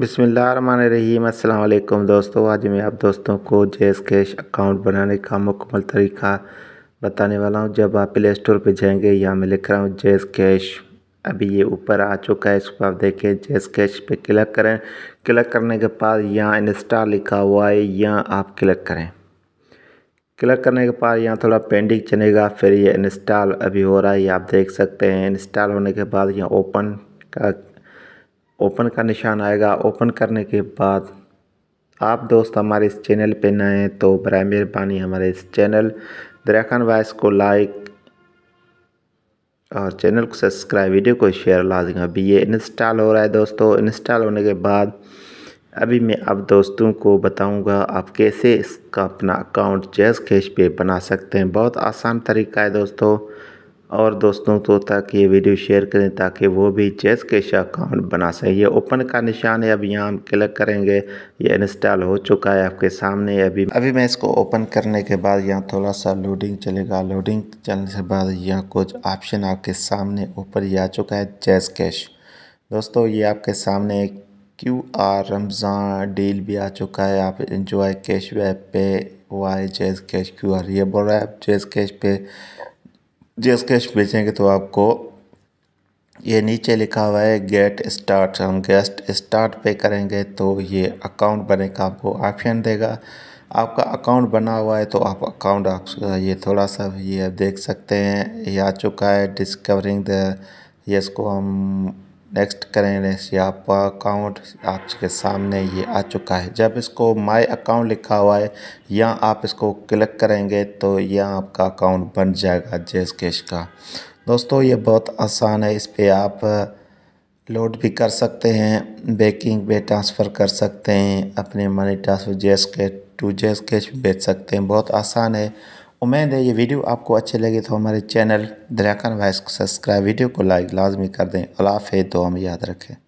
बिसमीम् दोस्तों आज मैं आप दोस्तों को जेस कैश अकाउंट बनाने का मुकम्मल तरीका बताने वाला हूं जब आप प्ले स्टोर पर जाएंगे यहाँ मैं लिख रहा हूं जेस कैश अभी ये ऊपर आ चुका है इसको आप देखें जेस कैश पे क्लिक करें क्लिक करने के बाद यहाँ इंस्टॉल लिखा हुआ है यहाँ आप क्लिक करें क्लिक करने के बाद यहाँ थोड़ा पेंडिंग चलेगा फिर ये इंस्टॉल अभी हो रहा है आप देख सकते हैं इंस्टॉल होने के बाद यहाँ ओपन का ओपन का निशान आएगा ओपन करने के बाद आप दोस्त हमारे इस चैनल पे नए हैं तो बर मेहरबानी हमारे इस चैनल दरियाखान वाइस को लाइक और चैनल को सब्सक्राइब वीडियो को शेयर देंगे अभी ये इंस्टॉल हो रहा है दोस्तों इंस्टॉल होने के बाद अभी मैं अब दोस्तों को बताऊंगा आप कैसे इसका अपना अकाउंट जैस कैश पे बना सकते हैं बहुत आसान तरीका है दोस्तों और दोस्तों को तो ताकि ये वीडियो शेयर करें ताकि वो भी चेस कैश अकाउंट बना सकें ये ओपन का निशान है अभी यहाँ हम क्लिक करेंगे ये इंस्टॉल हो चुका है आपके सामने अभी अभी मैं इसको ओपन करने के बाद यहाँ थोड़ा सा लोडिंग चलेगा लोडिंग चलने के बाद यहाँ कुछ ऑप्शन आपके सामने ऊपर ही आ चुका है चेस कैश दोस्तों ये आपके सामने क्यू आर रमज़ान डील भी आ चुका है आप इंजॉय कैश पे वाई जेज कैश क्यू आर ये बोल रहा है आप जेज कैश पे जैस कैश भेजेंगे तो आपको ये नीचे लिखा हुआ है गेट स्टार्ट हम गेस्ट स्टार्ट पे करेंगे तो ये अकाउंट बने का आपको ऑप्शन देगा आपका अकाउंट बना हुआ है तो आप अकाउंट आप ये थोड़ा सा ये देख सकते हैं ये आ चुका है डिस्कवरिंग द ये इसको हम नेक्स्ट करें ये आपका अकाउंट आपके सामने ये आ चुका है जब इसको माय अकाउंट लिखा हुआ है या आप इसको क्लिक करेंगे तो यह आपका अकाउंट बन जाएगा जेस कैश का दोस्तों ये बहुत आसान है इस पर आप लोड भी कर सकते हैं बैंकिंग पे ट्रांसफ़र कर सकते हैं अपने money transfer Jazz Cash to Jazz Cash बेच सकते हैं बहुत आसान है उम्मीद है ये वीडियो आपको अच्छे लगे तो हमारे चैनल दरियाखान वाइस को सब्सक्राइब वीडियो को लाइक लाजमी कर दें अलाफे दो हम याद रखें